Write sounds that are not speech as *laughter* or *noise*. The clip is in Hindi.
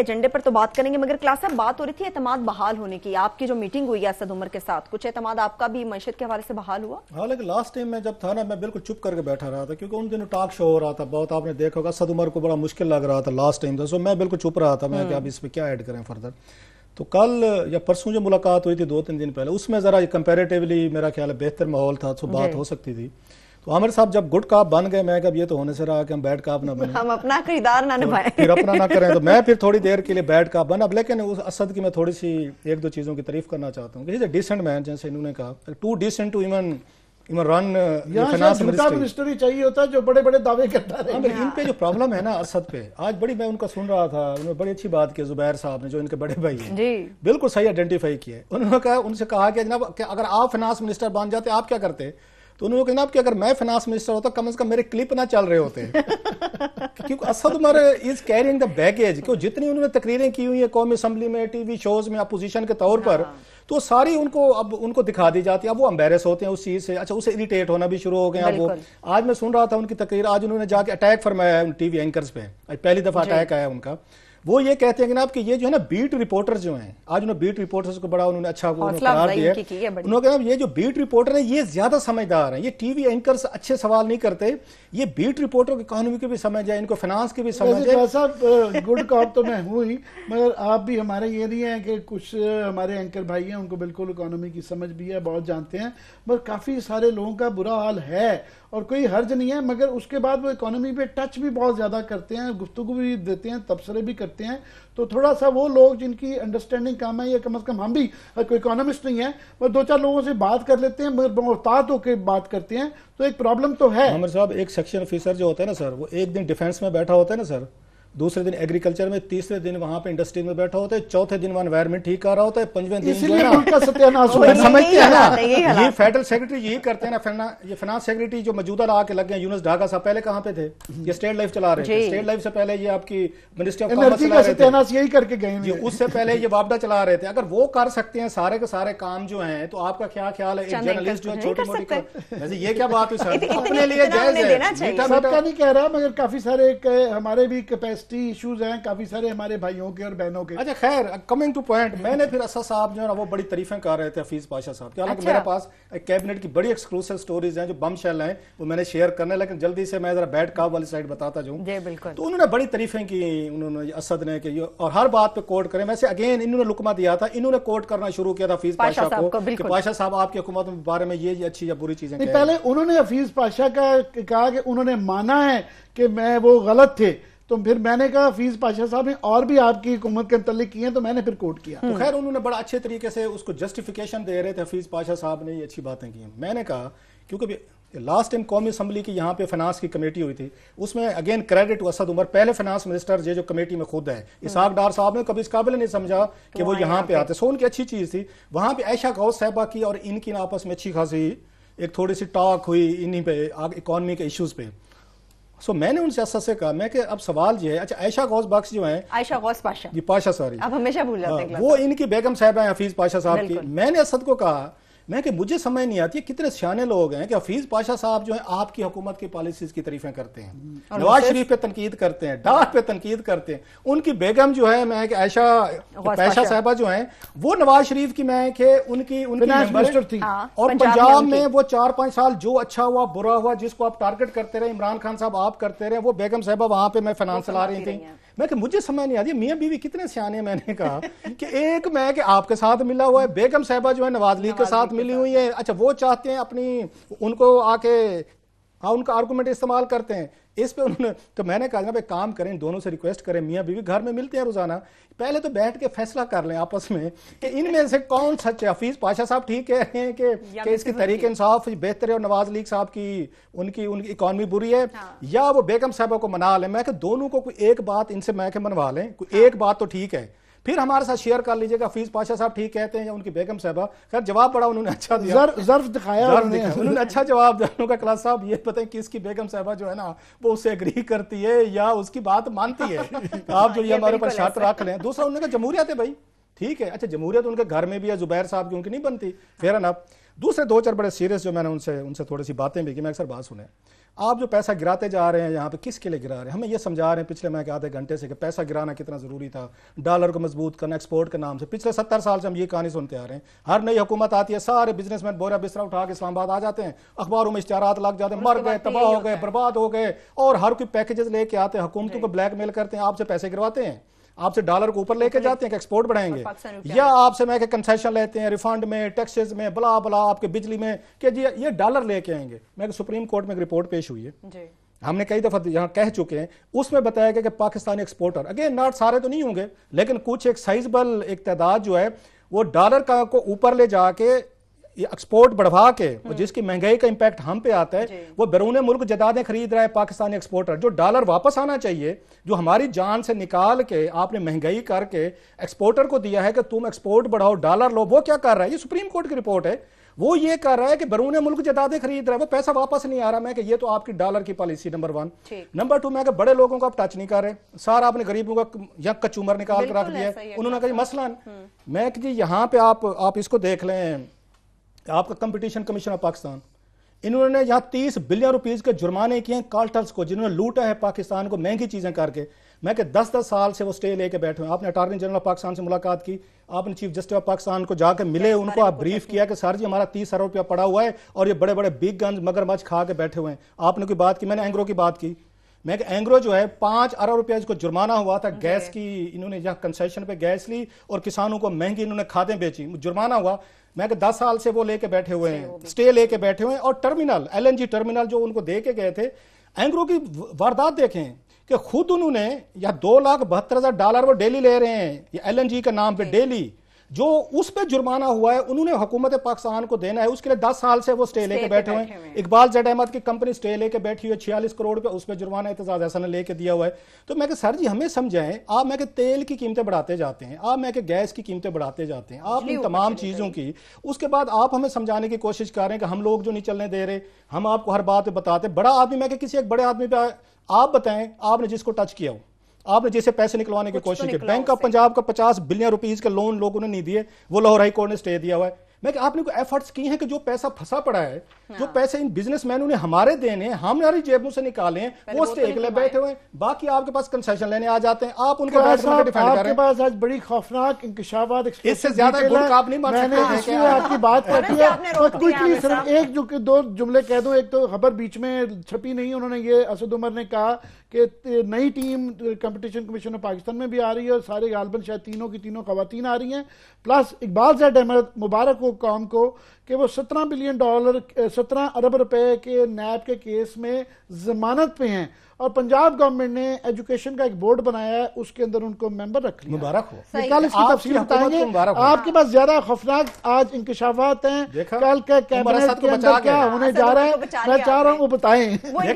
एजेंडे पर तो बात करेंगे मगर क्लास साहब बात हो रही थी एतमाद बहाल होने की आपकी जो मीटिंग हुई असद उमर के साथ कुछ एतमाद आपका भी मैशत के हवाले से बहाल हुआ हालांकि लास्ट टाइम में जब था ना मैं बिल्कुल चुप करके बैठा रहा था क्योंकि उन दिनों टॉक शो हो रहा था बहुत आपने देखा होगा असद उमर को बड़ा मुश्किल लग रहा था लास्ट टाइम सो मैं बिल्कुल चुप रहा था मैं हम्म। अब इसमें क्या ऐड करें फर्दर तो कल या परसों जो मुलाकात हुई थी दो तीन दिन पहले उसमें ज़रा कंपेरेटिवली मेरा ख्याल है बेहतर माहौल था तो बात हो सकती थी तो आमिर साहब जब गुट काप बन गए मैं कब ये तो होने से रहा कि हम बैड काप ना बने हम अपना खरीदार ना तो फिर अपना ना करें तो मैं फिर थोड़ी देर के लिए बैड काप बना लेकिन उस असद की मैं थोड़ी सी एक दो चीज़ों की तारीफ करना चाहता हूँ किसी डिसेंट मैन जैसे इन्होंने कहा too decent to even minister ही चाहिए होता जो बड़े बड़े दावे करता है इन पे जो प्रॉब्लम है ना असद पे आज बड़ी मैं उनका सुन रहा था उन्होंने बड़ी अच्छी बात की जुबैर साहब ने जो इनके बड़े भाई हैं बिल्कुल सही आइडेंटिफाई किए उन्होंने कहा उनसे कहा कि जनाब अगर आप फाइनेंस मिनिस्टर बन जाते आप क्या करते तो उन्होंने कहना कि अगर मैं फाइनेंस मिनिस्टर होता कम से कम मेरे क्लिप ना चल रहे होते *laughs* क्योंकि Asad Umar is carrying the baggage क्यों जितनी उन्होंने तकरीरें की हुई है कौम असम्बली में टीवी शोज में अपोजिशन के तौर पर हाँ। तो सारी उनको अब उनको दिखा दी जाती है अब वो अम्बेरस होते हैं उस चीज से अच्छा उसे इरिटेट होना भी शुरू हो गया वो आज मैं सुन रहा था उनकी तकरीर आज उन्होंने जाके अटैक फरमाया है टीवी एंकर्स पे पहली दफा अटैक आया उनका वो ये कहते हैं जनाब कि ये जो है ना बीट रिपोर्टर जो हैं आज उन्होंने बीट रिपोर्टर्स को बड़ा उन्होंने अच्छा करार दिया उन्होंने कहा ये जो बीट रिपोर्टर है ये ज्यादा समझदार हैं ये टीवी एंकर अच्छे सवाल नहीं करते ये बीट रिपोर्टर की इकोनॉमी की भी समझ है इनको फाइनेंस की भी समझ है साहब गुड कॉप तो मैं हूँ ही मगर आप भी हमारे ये नहीं है कि कुछ हमारे एंकर भाई हैं उनको बिल्कुल इकोनॉमी की समझ भी है बहुत जानते हैं मगर काफी सारे लोगों का बुरा हाल है और कोई हर्ज नहीं है मगर उसके बाद वो इकोनॉमी पे टच भी बहुत ज्यादा करते हैं गुफ्तु भी देते हैं तबसरे भी करते सकते हैं तो थोड़ा सा वो लोग जिनकी अंडरस्टैंडिंग कम है या कम से कम हम भी कोई इकोनॉमिस्ट नहीं है वो दो चार लोगों से बात कर लेते हैं मगर मुहतात होकर बात करते हैं तो एक प्रॉब्लम तो है साहब एक सेक्शन ऑफिसर जो होता है ना सर वो एक दिन डिफेंस में बैठा होता है ना सर दूसरे दिन एग्रीकल्चर में तीसरे दिन वहां पे इंडस्ट्री में बैठा होता है चौथे दिन वहां एनवायरमेंट ठीक कर रहा होता है पंचवें दिन सत्यानाश समझते हैं ना ये फेडरल सेक्रेटरी यही करते हैं ना ये फाइनेंस सेक्रेटरी जो मौजूदा के लग गए यूनिस ढाका साहब पहले कहाँ पे थे ये स्टेट लाइफ चला रहे थे स्टेट लाइफ से पहले ये आपकी मिनिस्ट्री ऑफ कॉमर्स चला सत्यानाश यही करके गए हैं उससे पहले ये वापडा चला रहे थे अगर वो कर सकते हैं सारे के सारे काम जो है तो आपका क्या ख्याल है एक जर्नलिस्ट जो छोटी मोटी वैसे ये क्या बात है सर *laughs* अपने लिए जायज है नहीं कह रहा मगर काफी सारे हमारे भी जीएसटी इश्यूज हैं काफी सारे हमारे भाइयों के और बहनों के अच्छा खैर कमिंग टू पॉइंट मैंने फिर असा साहब जो है ना वो बड़ी तरीफें कर रहे थे हफीज पाशा साहब क्या हालांकि अच्छा। मेरे पास कैबिनेट की बड़ी एक्सक्लूसिव स्टोरीज हैं जो बम शैल हैं वो मैंने शेयर करने लेकिन जल्दी से मैं जरा बैट काव वाली साइड बताता जाऊँ बिल्कुल तो उन्होंने बड़ी तरीफें की उन्होंने असद ने की और हर बात पे कोर्ट करें वैसे अगेन इन्होंने लुकमा दिया था इन्होंने कोर्ट करना शुरू किया था हफीज पाशा को कि पाशा साहब आपकी हुकूमत के बारे में ये अच्छी या बुरी चीजें पहले उन्होंने हफीज पाशा का कहा कि उन्होंने माना है कि मैं वो गलत थे तो फिर मैंने कहा फीस पाशाह साहब ने और भी आपकी हुकूमत के मतलब किए तो मैंने फिर कोर्ट किया हम्म। तो खैर उन्होंने बड़ा अच्छे तरीके से उसको जस्टिफिकेशन दे रहे थे फीस पाशाह साहब ने ये अच्छी बातें की मैंने कहा क्योंकि लास्ट टाइम कौमी असम्बली की यहाँ पे फिनांस की कमेटी हुई थी उसमें अगेन क्रेडिट असद उमर पहले फिनांस मिनिस्टर ये जो कमेटी में खुद है हम्म। इसहाक डार साहब ने कभी इस काबिल नहीं समझा कि तो वो यहाँ पे आते सो उनकी अच्छी चीज़ थी वहाँ पे ऐशा गौस साहबा की और इनकी आपस में अच्छी खासी एक थोड़ी सी टॉक हुई इन्हीं पे इकोनॉमी के इश्यूज़ पे सो मैंने उनसे असद से कहा मैं कि अब सवाल ये है अच्छा आयशा गौस बख्स जो है आयशा गौस पाशा जी पाशा सॉरी आप हमेशा भूल जाते हाँ, हैं वो इनकी बेगम साहब है हफीज पाशा साहब की मैंने असद को कहा मैं कि मुझे समझ नहीं आती है कितने सियाने लोग हैं कि हफीज पाशा साहब जो है आपकी हुकूमत की पॉलिसीज की तरीफें करते हैं हम्म। नवाज शरीफ पे तनकीद करते हैं डाक पे तनकीद करते हैं उनकी बेगम जो है मैं कि ऐशा पैशा साहबा जो है वो नवाज शरीफ की मैं कि उनकी उनकी थी हाँ, और पंजाब में वो चार पांच साल जो अच्छा हुआ बुरा हुआ जिसको आप टारगेट करते रहे इमरान खान साहब आप करते रहे वो बेगम साहबा वहां पे मैं फाइनेंस तो ला रही थी मैं कि मुझे समझ नहीं आती मियाँ बीवी कितने सियाने मैंने कहा *laughs* कि एक मैं कि आपके साथ मिला हुआ है बेगम साहबा जो है नवाज लीग के साथ मिली हुई है अच्छा वो चाहते हैं अपनी उनको आके हाँ उनका आर्गूमेंट इस्तेमाल करते हैं इस पे उन्होंने तो मैंने कहा जनाब एक काम करें दोनों से रिक्वेस्ट करें मियाँ बीवी घर में मिलते हैं रोजाना पहले तो बैठ के फैसला कर लें आपस में कि इनमें से कौन सच्चे हफीज पाशा साहब ठीक कह रहे हैं कि, कि इसकी तरीके इंसाफ बेहतर है और नवाज लीग साहब की उनकी उनकी इकॉनमी बुरी है हाँ। या वो बेगम साहबों को मना लें मैं दोनों को कोई एक बात इनसे मैं के मनवा लें कोई हाँ। एक बात तो ठीक है फिर हमारे साथ शेयर कर लीजिएगा फीस पाशा साहब ठीक कहते हैं या उनकी बेगम साहबा खैर जवाब बड़ा उन्होंने अच्छा दिया जर्फ दिखाया उन्होंने अच्छा जवाब दिया उनका क्लास साहब ये पता है कि इसकी बेगम साहबा जो है ना वो उसे एग्री करती है या उसकी बात मानती है *laughs* आप जो ये हमारे ऊपर शर्त रख लें दूसरा उन्होंने कहा जमहूरियत है भाई ठीक है अच्छा जमहूरियत उनके घर में भी है जुबैर साहब की उनकी नहीं बनती फेयर एंड दूसरे दो चार बड़े सीरियस जो मैंने उनसे उनसे थोड़ी सी बातें भी की मैं अक्सर बात सुने आप जो पैसा गिराते जा रहे हैं यहाँ पे किसके लिए गिरा रहे हैं हमें ये समझा रहे हैं पिछले मैं आधे घंटे से कि पैसा गिराना कितना ज़रूरी था डॉलर को मजबूत करना एक्सपोर्ट के नाम से पिछले सत्तर साल से हम ये कहानी सुनते आ रहे हैं हर नई हुकूमत आती है सारे बिजनेसमैन बोरा बिस्तरा उठा के इस्लाबाद आ जाते हैं अखबारों में इश्तारात लग जाते हैं मर गए तो तबाह हो गए बर्बाद हो गए और हर कोई पैकेजेस लेके आते हैं हुकूमतों को ब्लैकमेल करते हैं आपसे पैसे गिरवाते हैं आपसे डॉलर को ऊपर लेके जाते हैं कि एक्सपोर्ट बढ़ाएंगे या आपसे मैं कंसेशन लेते हैं रिफंड में टैक्सेस में बला बला आपके बिजली में कि जी ये डॉलर लेके आएंगे मैं सुप्रीम कोर्ट में एक रिपोर्ट पेश हुई है हमने कई दफा यहाँ कह चुके हैं उसमें बताया गया कि पाकिस्तानी एक्सपोर्टर अगेन नॉट सारे तो नहीं होंगे लेकिन कुछ एक साइजबल एक तादाद जो है वो डॉलर का को ऊपर ले जाके ये एक्सपोर्ट बढ़वा के हम्म। और जिसकी महंगाई का इम्पैक्ट हम पे आता है वो बैरून मुल्क जदादें खरीद रहा है पाकिस्तानी एक्सपोर्टर जो डॉलर वापस आना चाहिए जो हमारी जान से निकाल के आपने महंगाई करके एक्सपोर्टर को दिया है कि तुम एक्सपोर्ट बढ़ाओ डॉलर लो वो क्या कर रहा है ये सुप्रीम कोर्ट की रिपोर्ट है वो ये कर रहा है कि बैरून मुल्क जदादे खरीद रहा है वो पैसा वापस नहीं आ रहा मैं कि ये तो आपकी डॉलर की policy number one number two मैं बड़े लोगों को आप टच नहीं कर रहे सारा आपने गरीबों का यहाँ कचूमर निकाल कर रख दिया उन्होंने कहा मसला हम्म। मैं जी यहाँ पे आप इसको देख लें आपका कंपटीशन कमीशन ऑफ पाकिस्तान इन्होंने यहाँ तीस बिलियन रुपीज के जुर्माने किए हैं कार्टल्स को जिन्होंने लूटा है पाकिस्तान को महंगी चीजें करके मैं कि दस दस साल से वो स्टे लेके बैठे हुए आपने अटॉर्नी जनरल ऑफ पाकिस्तान से मुलाकात की आपने चीफ जस्टिस ऑफ पाकिस्तान को जाकर मिले उनको आप ब्रीफ किया कि सर जी हमारा तीस अरब रुपया पड़ा हुआ है और ये बड़े बड़े बिग गन मगरमच्छ खा के बैठे हुए हैं आपने कोई बात की मैंने एंग्रो की बात की मैं कि एंग्रो जो है पांच अरब रुपया इसको जुर्माना हुआ था गैस की इन्होंने यहाँ कंसेशन पे गैस ली और किसानों को महंगी इन्होंने खादें बेची जुर्माना हुआ मैं कि दस साल से वो लेके बैठे हुए हैं स्टे लेके बैठे हुए हैं और टर्मिनल एलएनजी टर्मिनल जो उनको दे के गए थे एंग्रो की वारदात देखें कि खुद उन्होंने या दो लाख बहत्तर हजार डॉलर वो डेली ले रहे हैं या एलएनजी के नाम पे डेली जो उस पर जुर्माना हुआ है उन्होंने हुकूमत पाकिस्तान को देना है उसके लिए दस साल से वो स्टे लेके बैठे हुए हैं इकबाल जड अहमद की कंपनी स्टे लेके बैठी हुई है छियालीस करोड़ पे उस पर जुर्माना एतजाज ऐसा ने लेके दिया हुआ है तो मैं सर जी हमें समझाएं आप मैं तेल की कीमतें बढ़ाते जाते हैं आप मैं गैस की कीमतें बढ़ाते जाते हैं आप इन तमाम चीज़ों की उसके बाद आप हमें समझाने की कोशिश कर रहे हैं कि हम लोग जो नहीं चलने दे रहे हम आपको हर बात बताते बड़ा आदमी मैं किसी एक बड़े आदमी पे आप बताएं आपने जिसको टच किया हो आपने जैसे पैसे निकलवाने की तो कोशिश की बैंक ऑफ पंजाब का पचास बिलियन रुपीज के लोन लोगों ने नहीं दिए वो लाहौर हाई कोर्ट ने स्टे दिया हुआ है मैं आपने कोई एफर्ट्स की हैं कि जो पैसा फंसा पड़ा है हाँ। जो पैसे इन बिजनेसमैनों ने हमारे देने हमारी जेबों से निकाले वो स्टेक तो ले बैठे हुए बाकी आपके पास कंसेशन लेने आ जाते हैं आप उनके तो आपके पास आज बड़ी खौफनाक इंकशाबाद इससे ज्यादा आप नहीं मान आपकी बात *laughs* करती है क्विकली एक जो दो जुमले कह दो एक तो खबर बीच में छपी नहीं उन्होंने ये असद उमर ने कहा कि नई team competition commission of Pakistan में भी आ रही है और सारे गालबन शायद तीनों की तीनों खातन आ रही हैं प्लस इकबाल जैद अहमद मुबारक को कॉम को कि वो सत्रह बिलियन डॉलर सत्रह अरब रुपए के नैब के केस में जमानत पे हैं और पंजाब गवर्नमेंट ने एजुकेशन का एक बोर्ड बनाया है उसके अंदर उनको मेंबर रख लिया मुबारक हो कल इसकी तफसील बताएंगे आपके पास ज्यादा खौफनाक आज इंकशाफात हैं कल का कैबिनेट के अंदर क्या होने जा रहा है मैं चाह रहा हूँ वो बताएं